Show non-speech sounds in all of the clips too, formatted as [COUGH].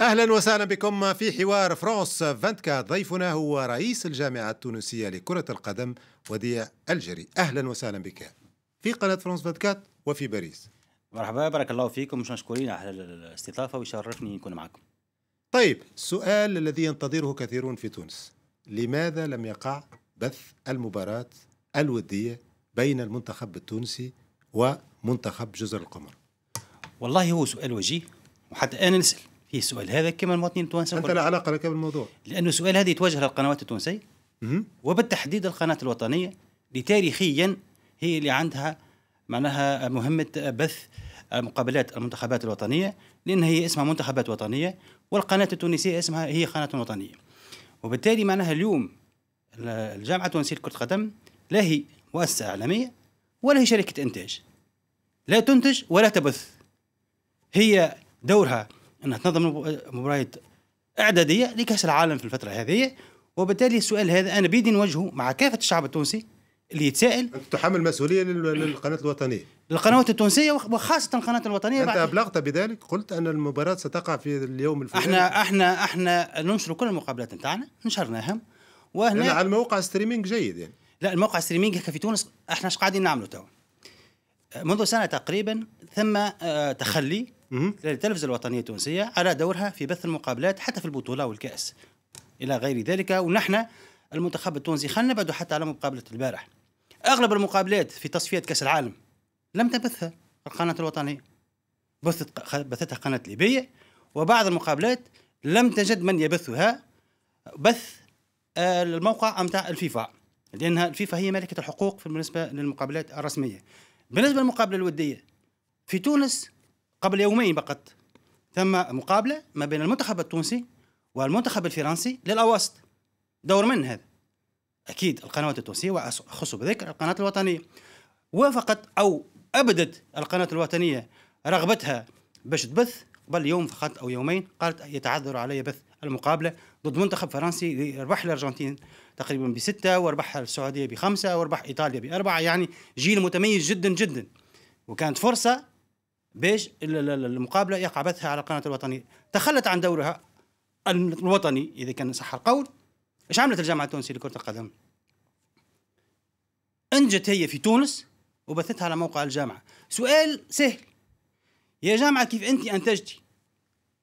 اهلا وسهلا بكم في حوار فرانس 24 ضيفنا هو رئيس الجامعه التونسيه لكره القدم وديع الجري اهلا وسهلا بك في قناه فرانس 24 وفي باريس مرحبا بارك الله فيكم مش مشكورين على الاستضافه ويشرفني نكون معكم طيب السؤال الذي ينتظره كثيرون في تونس لماذا لم يقع بث المباراة الودية بين المنتخب التونسي ومنتخب جزر القمر والله هو سؤال وجيه وحتى أنا نسأل في سؤال هذا كما المواطنين التوانسيين انت لا علاقه لك بالموضوع لانه السؤال هذا يتوجه للقنوات التونسيه وبالتحديد القناه الوطنيه لتاريخيا هي اللي عندها معناها مهمه بث مقابلات المنتخبات الوطنيه لان هي اسمها منتخبات وطنيه والقناه التونسيه اسمها هي قناه وطنيه وبالتالي معناها اليوم الجامعه التونسيه لكره القدم لا هي مؤسسه اعلاميه ولا هي شركه انتاج لا تنتج ولا تبث هي دورها انها تنظم مباريات اعداديه لكاس العالم في الفتره هذه وبالتالي السؤال هذا انا بيدي نوجهه مع كافه الشعب التونسي اللي يتساءل تحمل مسؤوليه للقناه الوطنيه للقنوات التونسيه وخاصه القناه الوطنيه انت ابلغت بذلك قلت ان المباراه ستقع في اليوم الفلاني احنا احنا احنا ننشر كل المقابلات نتاعنا نشرناها وهنا على الموقع ستريمينج جيد يعني لا الموقع ستريمينج في تونس احنا ايش قاعدين نعملوا تو منذ سنه تقريبا ثم آه، تخلي للتلفزة الوطنية التونسية على دورها في بث المقابلات حتى في البطولة والكأس إلى غير ذلك ونحن المنتخب التونسي خلينا نبعدوا حتى على مقابلة البارح أغلب المقابلات في تصفيات كأس العالم لم تبثها القناة الوطنية بثت بثتها قناة ليبية وبعض المقابلات لم تجد من يبثها بث آه، الموقع نتاع الفيفا لأنها الفيفا هي ملكة الحقوق بالنسبة للمقابلات الرسمية بالنسبة للمقابلة الودية في تونس قبل يومين فقط تم مقابله ما بين المنتخب التونسي والمنتخب الفرنسي للاواسط دور من هذا اكيد القنوات التونسيه واخص بذلك القناه الوطنيه وافقت او ابدت القناه الوطنيه رغبتها باش تبث قبل يوم فقط او يومين قالت يتعذر علي بث المقابله ضد منتخب فرنسي ربح الارجنتين تقريبا بسته وربح السعوديه بخمسه وربح ايطاليا باربعه يعني جيل متميز جدا جدا وكانت فرصه باش المقابله يقع بثها على القناه الوطنيه تخلت عن دورها الوطني اذا كان صح القول ايش عملت الجامعه التونسيه لكره القدم انجت هي في تونس وبثتها على موقع الجامعه سؤال سهل يا جامعه كيف انت انتجتي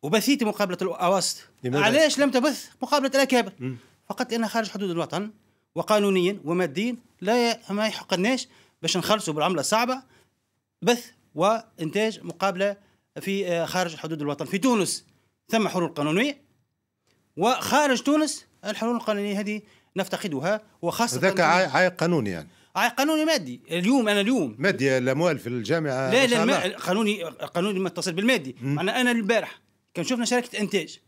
وبثيتي مقابله الاواسط علاش لم تبث مقابله الاكابر فقط لانها خارج حدود الوطن وقانونيا وماديا لا ما يحقناش باش نخلصوا بالعمله الصعبه بث وانتاج مقابله في آه، خارج حدود الوطن في تونس ثم حلول قانونيه وخارج تونس الحلول القانونيه هذه نفتقدها وخاصه ذاك عائق قانوني يعني عائق قانوني مادي اليوم انا اليوم مادي الاموال في الجامعه لا لا الم... قانوني قانوني متصل بالمادي معنا انا البارح كان شفنا شركه انتاج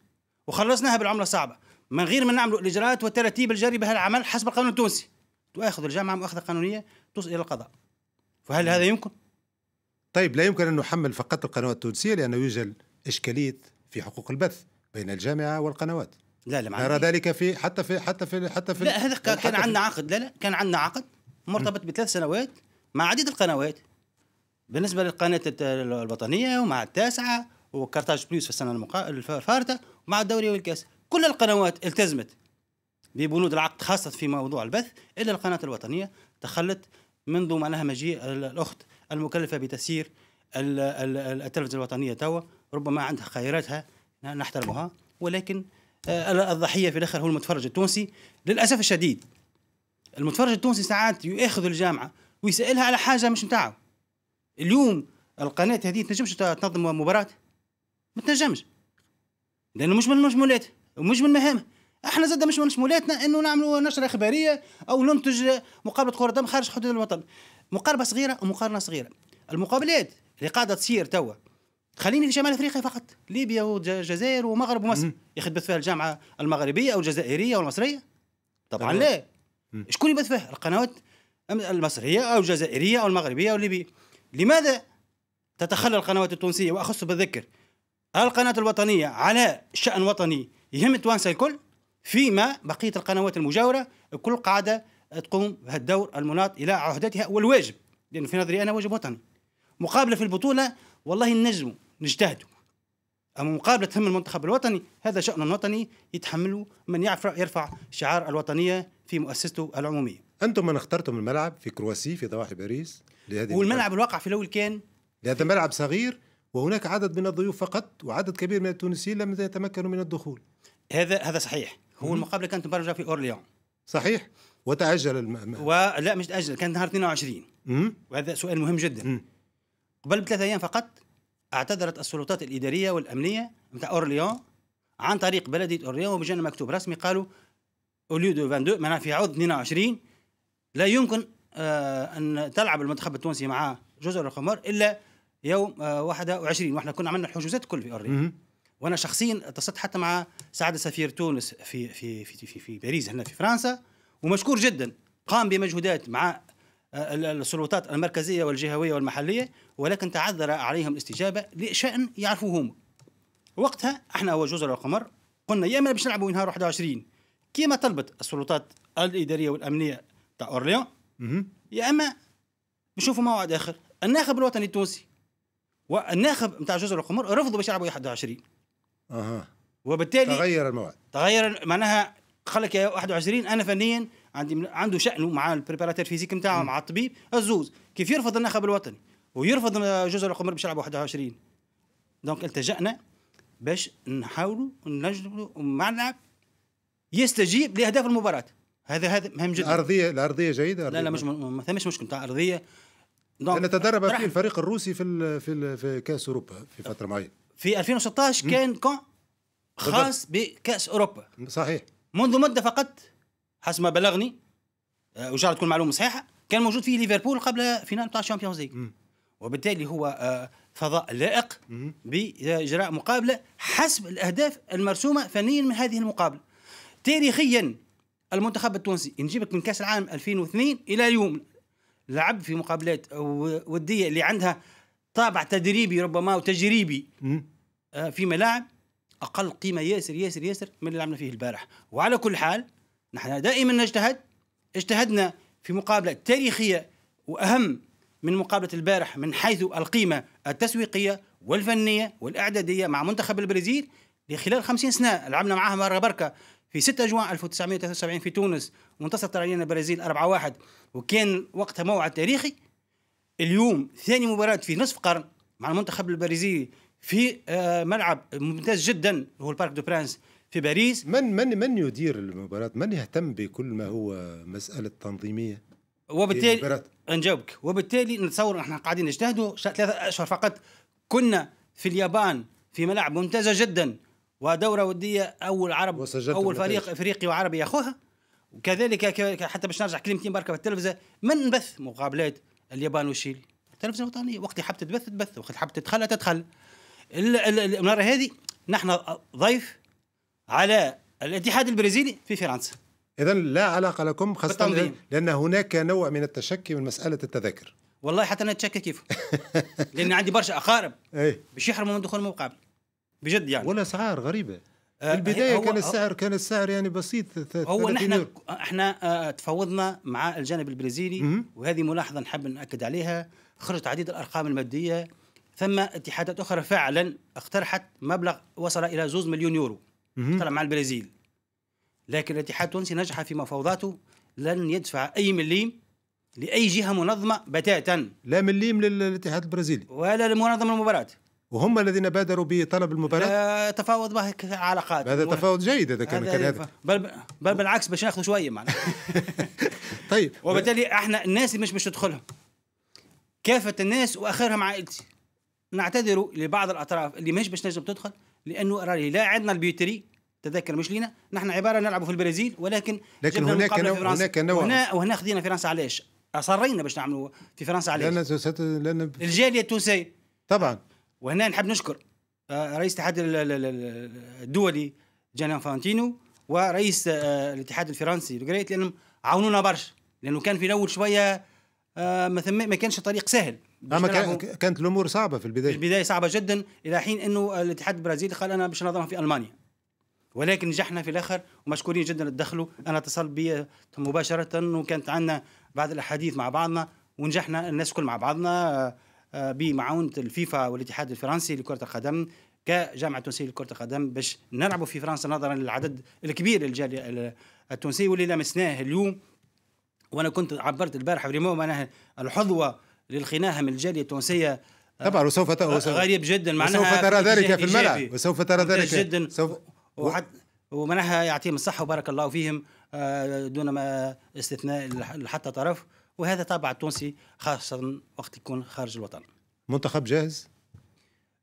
وخلصناها بالعمله الصعبه من غير ما نعملوا الاجراءات والتراتيب الجاري بها العمل حسب القانون التونسي تاخذ الجامعه مؤاخذه قانونيه توصل الى القضاء فهل هذا يمكن؟ طيب لا يمكن أن نحمل فقط القنوات التونسية لأنه يوجد إشكالية في حقوق البث بين الجامعة والقنوات لا لا نرى ذلك في حتى في حتى في حتى في لا هذا كان عندنا عقد لا لا كان عندنا عقد مرتبط بثلاث سنوات مع عديد القنوات بالنسبه للقناه الوطنيه ومع التاسعه وكارتاج بليس في السنه المقا... ومع الدوري والكاس كل القنوات التزمت ببنود العقد خاصه في موضوع البث الا القناه الوطنيه تخلت منذ معناها مجيء الاخت المكلفه بتسيير التلفزه الوطنيه توا ربما عندها خيراتها نحترمها ولكن آه، الضحيه في الاخر هو المتفرج التونسي للاسف الشديد المتفرج التونسي ساعات ياخذ الجامعه ويسالها على حاجه مش نتاعو اليوم القناه هذه تنجمش تنظم مباراه ما تنجمش لانه مش من مشمولات ومش من مهامه احنا زاد مش من مشمولاتنا انه نعملوا نشره اخباريه او ننتج مقابله كره دم خارج حدود الوطن مقاربه صغيره ومقارنه صغيره المقابلات اللي قاعده تصير توا خليني في شمال افريقيا فقط ليبيا والجزائر ومغرب ومصر يخدمت فيها الجامعه المغربيه او الجزائريه والمصريه طبعا لا شكون يبث فيها القنوات المصريه او الجزائريه او المغربيه او الليبيه لماذا تتخلى القنوات التونسيه واخص بالذكر القناه الوطنيه على شان وطني يهم التوانسه الكل فيما بقيه القنوات المجاوره الكل قاعده تقوم بهذا الدور المناط الى عهدتها والواجب لانه في نظري انا واجب وطني مقابله في البطوله والله نجموا نجتهدوا اما مقابله هم المنتخب الوطني هذا شان وطني يتحمله من يعرف يرفع شعار الوطنيه في مؤسسته العموميه انتم من اخترتم الملعب في كرواسي في ضواحي باريس لهذه والملعب الواقع في الاول كان لهذا ملعب صغير وهناك عدد من الضيوف فقط وعدد كبير من التونسيين لم يتمكنوا من الدخول هذا هذا صحيح هو المقابله كانت مبرمجه في اورليون صحيح وتأجل الم... ولا مش تأجل كان نهار 22 مم. وهذا سؤال مهم جدا مم. قبل بثلاث أيام فقط اعتذرت السلطات الإدارية والأمنية متاع أورليون عن طريق بلدية أورليون وبجانب مكتوب رسمي قالوا أوليو دو 22 معناها في عوض 22 لا يمكن آه أن تلعب المنتخب التونسي مع جزر القمر إلا يوم آه 21 واحنا كنا عملنا الحجوزات كل في أورليون وانا شخصيا اتصلت حتى مع سعد سفير تونس في في في في, في باريس هنا في فرنسا ومشكور جدا قام بمجهودات مع آه، السلطات المركزيه والجهويه والمحليه ولكن تعذر عليهم الاستجابه لشان يعرفوه وقتها احنا وجزر القمر قلنا يا اما باش نلعبوا نهار 21 كما طلبت السلطات الاداريه والامنيه تاع اورليون يا اما نشوفوا موعد اخر الناخب الوطني التونسي والناخب نتاع جزر القمر رفضوا باش يلعبوا 21 اها وبالتالي تغير الموعد تغير معناها قال لك يا 21 انا فنيا عندي عنده شانه مع البريباراتير فيزيك نتاعه مع الطبيب الزوز كيف يرفض الناخب الوطني ويرفض جزر القمر باش يلعب 21 دونك التجأنا باش نحاولوا نجلوا اللاعب يستجيب لاهداف المباراه هذا هذا مهم جدا الارضيه الارضيه جيده أرضية لا لا مش ما ثماش مشكل تاع ارضيه لان تدرب فيه الفريق الروسي في ال في, ال في كاس اوروبا في فتره معينه في 2016 كان كون خاص بكاس اوروبا صحيح منذ مدة فقط حسب ما بلغني آه، وإن شاء الله تكون معلومة صحيحة كان موجود فيه ليفربول قبل فينال بتاع الشامبيونز ليج وبالتالي هو آه، فضاء لائق بإجراء مقابلة حسب الأهداف المرسومة فنيا من هذه المقابلة تاريخيا المنتخب التونسي نجيبك من كأس العالم 2002 إلى اليوم لعب في مقابلات ودية اللي عندها طابع تدريبي ربما وتجريبي آه، في ملاعب اقل قيمه ياسر ياسر ياسر من اللي عملنا فيه البارح وعلى كل حال نحن دائما نجتهد اجتهدنا في مقابله تاريخيه واهم من مقابله البارح من حيث القيمه التسويقيه والفنيه والاعداديه مع منتخب البرازيل لخلال 50 سنه لعبنا معاه مره بركه في 6 جوان 1973 في تونس وانتصرت علينا البرازيل 4-1 وكان وقتها موعد تاريخي اليوم ثاني مباراه في نصف قرن مع المنتخب البرازيلي في آه، ملعب ممتاز جدا هو البارك دو برانس في باريس من من من يدير المباراه من يهتم بكل ما هو مساله تنظيميه وبالتالي نجاوبك وبالتالي نتصور احنا قاعدين نجتهدوا ثلاثة اشهر فقط كنا في اليابان في ملعب ممتازه جدا ودوره وديه اول عرب اول فريق افريقي وعربي ياخذها وكذلك حتى باش نرجع كلمتين بركه في التلفزه من بث مقابلات اليابان والشيلي التلفزه الوطنيه وقت حبت تبث تبث وقت حبت تدخل تدخل المره هذه نحن ضيف على الاتحاد البرازيلي في فرنسا اذا لا علاقه لكم خاصه لأن, لان هناك نوع من التشكي من مساله التذاكر والله حتى انا اتشكى كيفه [LAUGHS] لان عندي برشا اقارب باش يحرموا من دخول المقابل بجد يعني ولا اسعار غريبه آه، في البدايه كان السعر كان السعر يعني بسيط هو نحن احنا آه، تفاوضنا مع الجانب البرازيلي وهذه ملاحظه نحب ناكد عليها خرجت عديد الارقام الماديه ثم اتحادات اخرى فعلا اقترحت مبلغ وصل الى زوز مليون يورو طلع مع البرازيل لكن الاتحاد التونسي نجح في مفاوضاته لن يدفع اي مليم لاي جهه منظمه بتاتا لا مليم للاتحاد البرازيلي ولا لمنظمه المباراه وهم الذين بادروا بطلب المباراه تفاوض به علاقات هذا تفاوض جيد هذا كان, كان هذا بل, بل بالعكس باش ناخذ شويه معنا [LAUGHS] طيب وبالتالي احنا الناس اللي مش مش تدخلهم كافه الناس واخرها مع عائلتي نعتذر لبعض الاطراف اللي مش باش نجم تدخل لانه راهي لا عندنا البيوتري تذكر مش لينا نحن عباره نلعبوا في البرازيل ولكن لكن هناك نوع هناك نوع وهنا وهنا خذينا فرنسا علاش؟ اصرينا باش نعملوا في فرنسا علاش؟ لان لان الجاليه التونسيه طبعا وهنا نحب نشكر آه، رئيس الاتحاد الدولي جان فانتينو ورئيس آه، الاتحاد الفرنسي لانهم عاونونا برشا لانه كان في الاول شويه آه، ما ما كانش الطريق سهل اما كانت الامور صعبه في البدايه البدايه صعبه جدا الى حين انه الاتحاد البرازيلي قال انا باش نضرهم في المانيا ولكن نجحنا في الاخر ومشكورين جدا تدخلوا انا اتصل بي مباشره وكانت عندنا بعض الاحاديث مع بعضنا ونجحنا الناس كل مع بعضنا آه، آه، بمعاونه الفيفا والاتحاد الفرنسي لكره القدم كجامعه تونسيه لكره القدم باش نلعبوا في فرنسا نظرا للعدد الكبير الجالي التونسي واللي لمسناه اليوم وانا كنت عبرت البارحه في معناها الحظوه للخناقه من الجاليه التونسيه آه، طبعا وسوف غريب جدا معناها وسوف ترى ذلك في الملعب وسوف ترى ذلك جدا سوف وحتى ومنها يعطيهم الصحه وبارك الله فيهم آه، دون ما استثناء لحتى طرف وهذا طابع التونسي خاصه وقت يكون خارج الوطن منتخب جاهز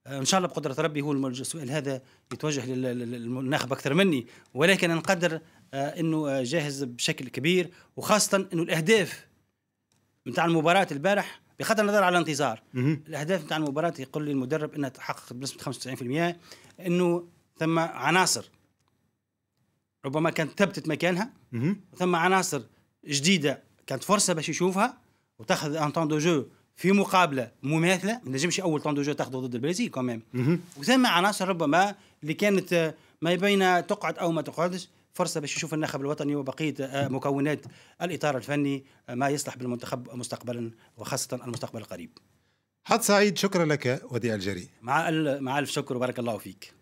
آه، ان شاء الله بقدره ربي هو السؤال هذا يتوجه للناخب اكثر مني ولكن نقدر انه جاهز بشكل كبير وخاصه انه الاهداف نتاع المباراه البارح بغض النظر على الانتظار الاهداف نتاع المباراه يقول لي المدرب انها تحقق بنسبه 95% انه ثم عناصر ربما كانت ثبتت مكانها ثم عناصر جديده كانت فرصه باش يشوفها وتاخذ ان تون دو جو في مقابله مماثله ما نجمش اول طون دو جو تاخذه ضد البرازيل كمان وثم عناصر ربما اللي كانت ما بين تقعد او ما تقعدش فرصه باش يشوف النخب الوطني وبقيه آه، مكونات الاطار الفني آه، ما يصلح بالمنتخب مستقبلا وخاصه المستقبل القريب. حظ سعيد شكرا لك وديع الجري. مع مع الف شكر وبارك الله فيك.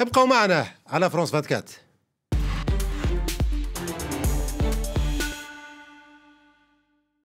ابقوا معنا على فرانس 24.